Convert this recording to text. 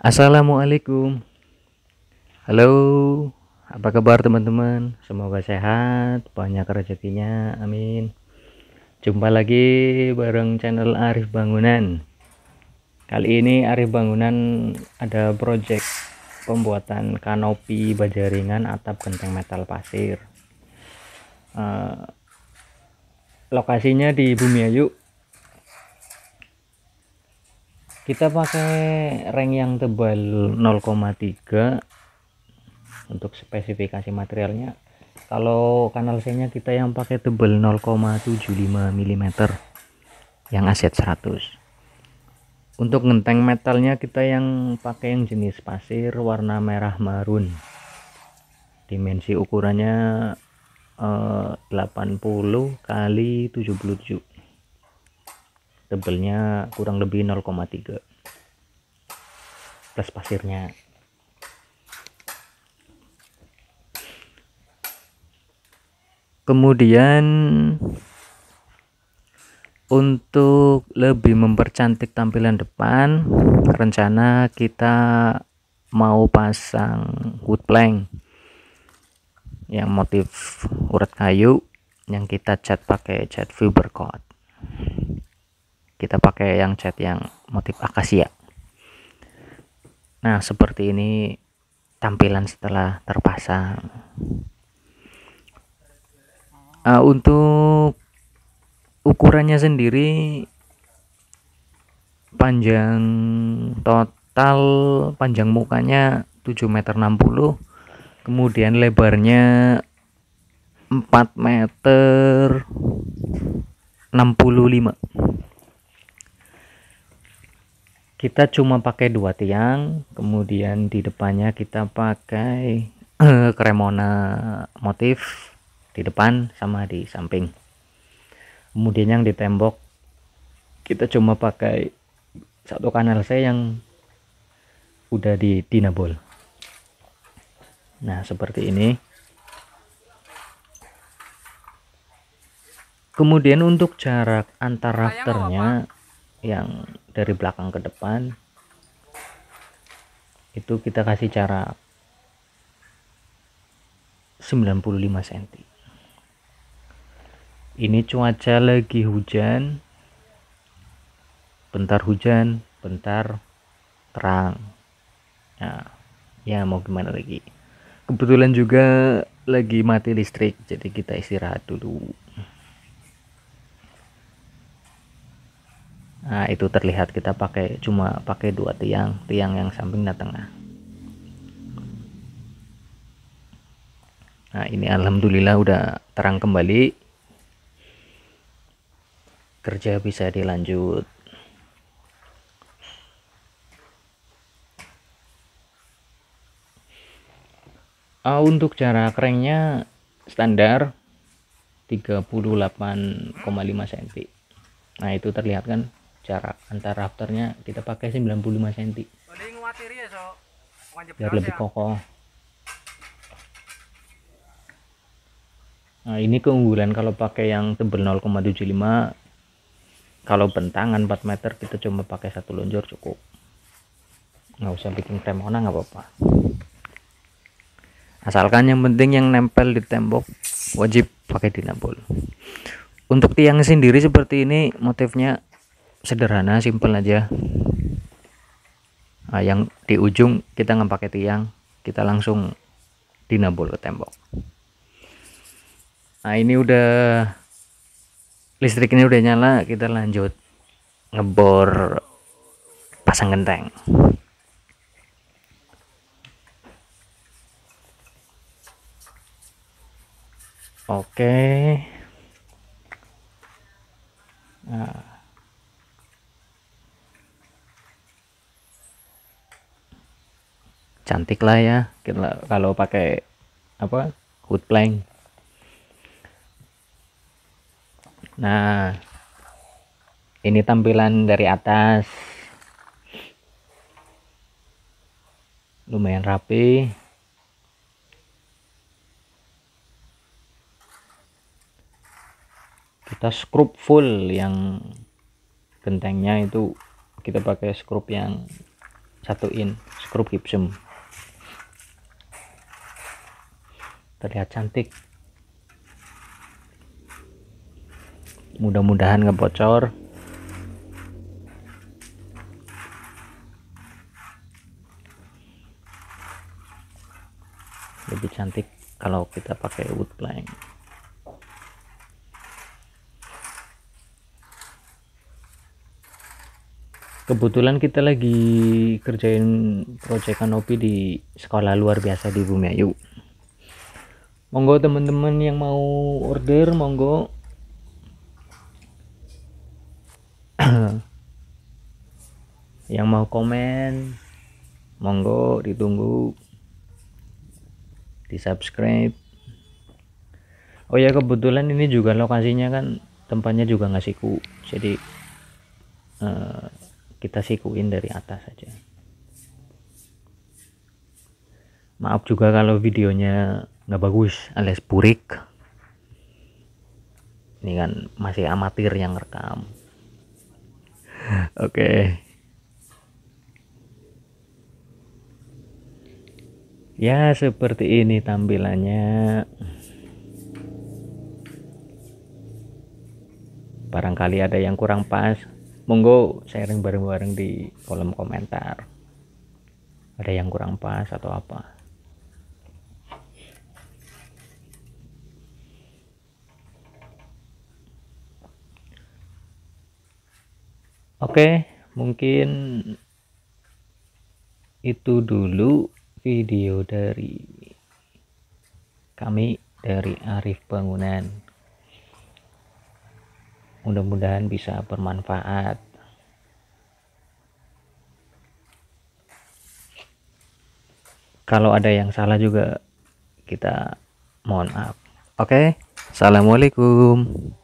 Assalamualaikum Halo Apa kabar teman-teman Semoga sehat Banyak rezekinya Amin Jumpa lagi bareng channel Arif Bangunan Kali ini Arif Bangunan Ada project Pembuatan kanopi baja ringan Atap genteng metal pasir uh, Lokasinya di Bumiayu kita pakai ring yang tebal 0,3 untuk spesifikasi materialnya kalau kanal C kita yang pakai tebal 0,75 mm yang aset 100 untuk genteng metalnya kita yang pakai yang jenis pasir warna merah marun dimensi ukurannya 80 eh, kali 77 tebelnya kurang lebih 0,3 plus pasirnya kemudian untuk lebih mempercantik tampilan depan rencana kita mau pasang wood plank yang motif urat kayu yang kita cat pakai cat fiber coat kita pakai yang cat yang motif akasia nah seperti ini tampilan setelah terpasang uh, untuk ukurannya sendiri panjang total panjang mukanya 7 meter 60 kemudian lebarnya 4 meter 65 kita cuma pakai dua tiang kemudian di depannya kita pakai kremona eh, motif di depan sama di samping kemudian yang di tembok kita cuma pakai satu kanal saya yang udah di dinabol nah seperti ini kemudian untuk jarak antar rafternya yang dari belakang ke depan itu kita kasih cara 95 cm ini cuaca lagi hujan bentar hujan bentar terang nah ya mau gimana lagi kebetulan juga lagi mati listrik jadi kita istirahat dulu nah, itu terlihat kita pakai cuma pakai dua tiang tiang yang samping dan tengah nah ini alhamdulillah udah terang kembali kerja bisa dilanjut uh, untuk cara cranknya standar 38,5 cm nah itu terlihat kan jarak antar rafternya kita pakai 95 cm ya, biar lebih ya. kokoh nah ini keunggulan kalau pakai yang tebel 0,75 kalau bentangan 4 meter kita cuma pakai satu lonjor cukup nggak usah bikin kremona nggak apa-apa asalkan yang penting yang nempel di tembok wajib pakai dinabol untuk tiang sendiri seperti ini motifnya sederhana simple aja nah, yang di ujung kita nggak pakai tiang kita langsung dinabol ke tembok nah ini udah listrik ini udah nyala kita lanjut ngebor pasang genteng oke okay. nah cantik lah ya kalau pakai apa wood plank nah ini tampilan dari atas lumayan rapi kita skrup full yang gentengnya itu kita pakai skrup yang satu in skrup gypsum terlihat cantik mudah-mudahan nggak bocor lebih cantik kalau kita pakai wood plank kebetulan kita lagi kerjain proyekan kanopi di sekolah luar biasa di Bumiayu monggo teman-teman yang mau order monggo yang mau komen monggo ditunggu di subscribe oh ya kebetulan ini juga lokasinya kan tempatnya juga nggak siku jadi uh, kita sikuin dari atas aja maaf juga kalau videonya nggak bagus alias burik ini kan masih amatir yang rekam oke okay. ya seperti ini tampilannya barangkali ada yang kurang pas monggo sharing bareng-bareng di kolom komentar ada yang kurang pas atau apa oke mungkin itu dulu video dari kami dari Arif Bangunan mudah-mudahan bisa bermanfaat kalau ada yang salah juga kita mohon maaf oke okay? assalamualaikum